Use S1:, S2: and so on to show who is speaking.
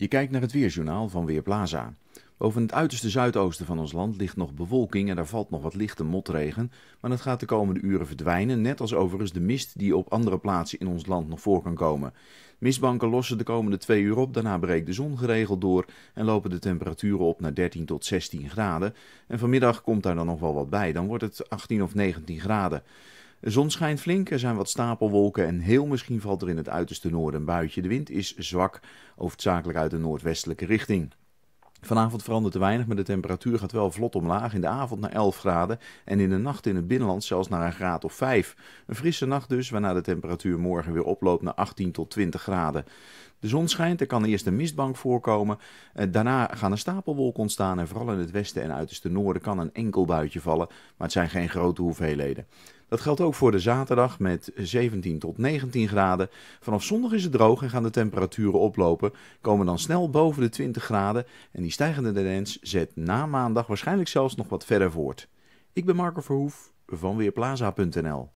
S1: Je kijkt naar het weerjournaal van Weerplaza. Boven het uiterste zuidoosten van ons land ligt nog bewolking en daar valt nog wat lichte motregen, maar dat gaat de komende uren verdwijnen, net als overigens de mist die op andere plaatsen in ons land nog voor kan komen. Mistbanken lossen de komende twee uur op, daarna breekt de zon geregeld door en lopen de temperaturen op naar 13 tot 16 graden. En vanmiddag komt daar dan nog wel wat bij, dan wordt het 18 of 19 graden. De zon schijnt flink, er zijn wat stapelwolken en heel misschien valt er in het uiterste noorden een buitje. De wind is zwak, hoofdzakelijk uit de noordwestelijke richting. Vanavond verandert er weinig, maar de temperatuur gaat wel vlot omlaag. In de avond naar 11 graden en in de nacht in het binnenland zelfs naar een graad of 5. Een frisse nacht dus, waarna de temperatuur morgen weer oploopt naar 18 tot 20 graden. De zon schijnt, er kan eerst een mistbank voorkomen. Eh, daarna gaan er stapelwolken ontstaan en vooral in het westen en uiterste noorden kan een enkel buitje vallen. Maar het zijn geen grote hoeveelheden. Dat geldt ook voor de zaterdag met 17 tot 19 graden. Vanaf zondag is het droog en gaan de temperaturen oplopen. Komen dan snel boven de 20 graden. En die stijgende tendens zet na maandag waarschijnlijk zelfs nog wat verder voort. Ik ben Marco Verhoef van Weerplaza.nl.